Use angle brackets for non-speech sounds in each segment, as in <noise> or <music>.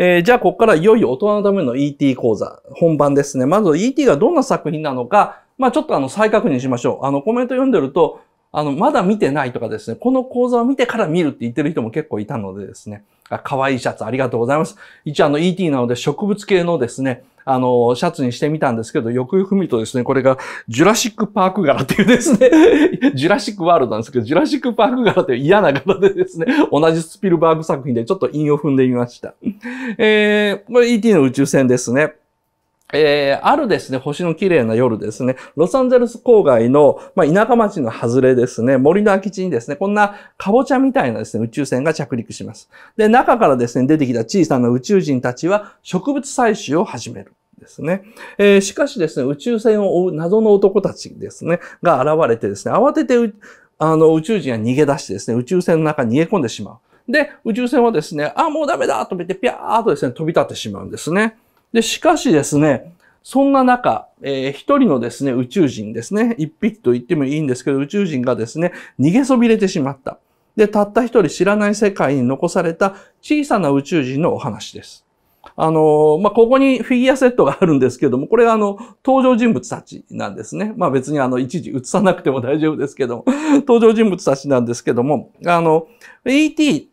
えー、じゃあ、ここからいよいよ大人のための ET 講座、本番ですね。まず ET がどんな作品なのか、まあ、ちょっとあの、再確認しましょう。あの、コメント読んでると、あの、まだ見てないとかですね、この講座を見てから見るって言ってる人も結構いたのでですね、あ可愛いシャツありがとうございます。一応あの ET なので植物系のですね、あの、シャツにしてみたんですけど、よくよく見るとですね、これがジュラシックパーク柄っていうですね、<laughs> ジュラシックワールドなんですけど、ジュラシックパーク柄っていう嫌な柄でですね、同じスピルバーグ作品でちょっと韻を踏んでみました。えー、これ ET の宇宙船ですね。えー、あるですね、星の綺麗な夜ですね、ロサンゼルス郊外の、まあ、田舎町の外れですね、森の空き地にですね、こんなカボチャみたいなですね、宇宙船が着陸します。で、中からですね、出てきた小さな宇宙人たちは植物採集を始める。ですね。えー、しかしですね、宇宙船を追う謎の男たちですね、が現れてですね、慌ててあの宇宙人が逃げ出してですね、宇宙船の中に逃げ込んでしまう。で、宇宙船はですね、あ、もうダメだと見って、ぴゃーっとですね、飛び立ってしまうんですね。で、しかしですね、そんな中、えー、一人のですね、宇宙人ですね、一匹と言ってもいいんですけど、宇宙人がですね、逃げそびれてしまった。で、たった一人知らない世界に残された小さな宇宙人のお話です。あの、まあ、ここにフィギュアセットがあるんですけども、これはあの、登場人物たちなんですね。まあ、別にあの、一時映さなくても大丈夫ですけども、登場人物たちなんですけども、あの、ET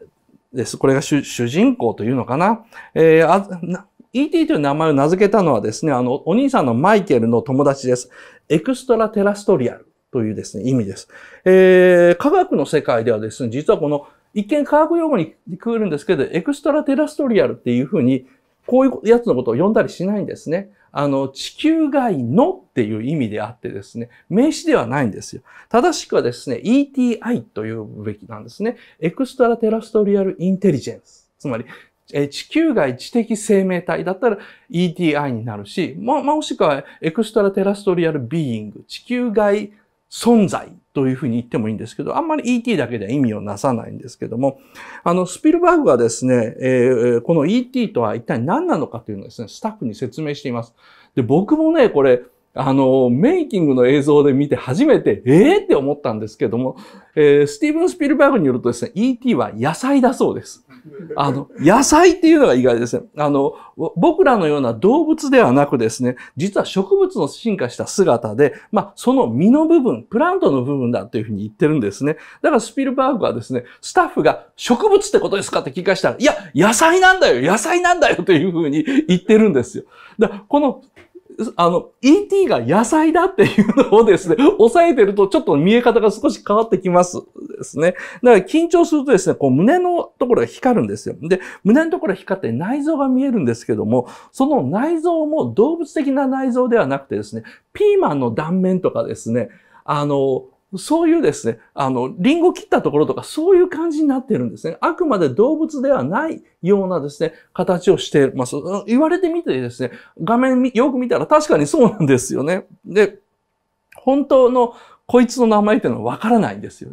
です。これが主人公というのかな。えー、あな ET という名前を名付けたのはですね、あの、お兄さんのマイケルの友達です。エクストラテラストリアルというですね、意味です。えー、科学の世界ではですね、実はこの一見科学用語に来るんですけど、エクストラテラストリアルっていうふうに、こういうやつのことを呼んだりしないんですね。あの、地球外のっていう意味であってですね、名詞ではないんですよ。正しくはですね、ETI と呼ぶべきなんですね。エクストラテラストリアルインテリジェンス。つまり、え地球外知的生命体だったら ETI になるし、ま、もしくはエクストラテラストリアルビーイング、地球外存在というふうに言ってもいいんですけど、あんまり ET だけでは意味をなさないんですけども、あの、スピルバーグはですね、えー、この ET とは一体何なのかというのをですね、スタッフに説明しています。で、僕もね、これ、あの、メイキングの映像で見て初めて、ええー、って思ったんですけども、えー、スティーブン・スピルバーグによるとですね、ET は野菜だそうです。<laughs> あの、野菜っていうのが意外ですね。あの、僕らのような動物ではなくですね、実は植物の進化した姿で、まあ、その実の部分、プラントの部分だというふうに言ってるんですね。だからスピルバーグはですね、スタッフが植物ってことですかって聞かしたら、いや、野菜なんだよ野菜なんだよというふうに言ってるんですよ。だからこのあの、ET が野菜だっていうのをですね、抑えてるとちょっと見え方が少し変わってきます。ですね。だから緊張するとですね、こう胸のところが光るんですよ。で、胸のところが光って内臓が見えるんですけども、その内臓も動物的な内臓ではなくてですね、ピーマンの断面とかですね、あの、そういうですね、あの、リンゴ切ったところとかそういう感じになってるんですね。あくまで動物ではないようなですね、形をしていまあ、言われてみてですね、画面よく見たら確かにそうなんですよね。で、本当のこいつの名前っていうのはわからないんですよ。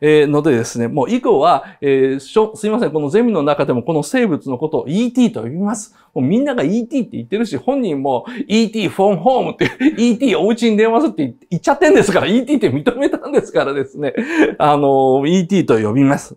えー、のでですね、もう以降は、えー、すいません、このゼミの中でもこの生物のことを ET と呼びます。もうみんなが ET って言ってるし、本人も ET フォンホームって <laughs> ET お家に電話するって言っちゃってんですから、ET って認めたんですからですね、あのー、ET と呼びます。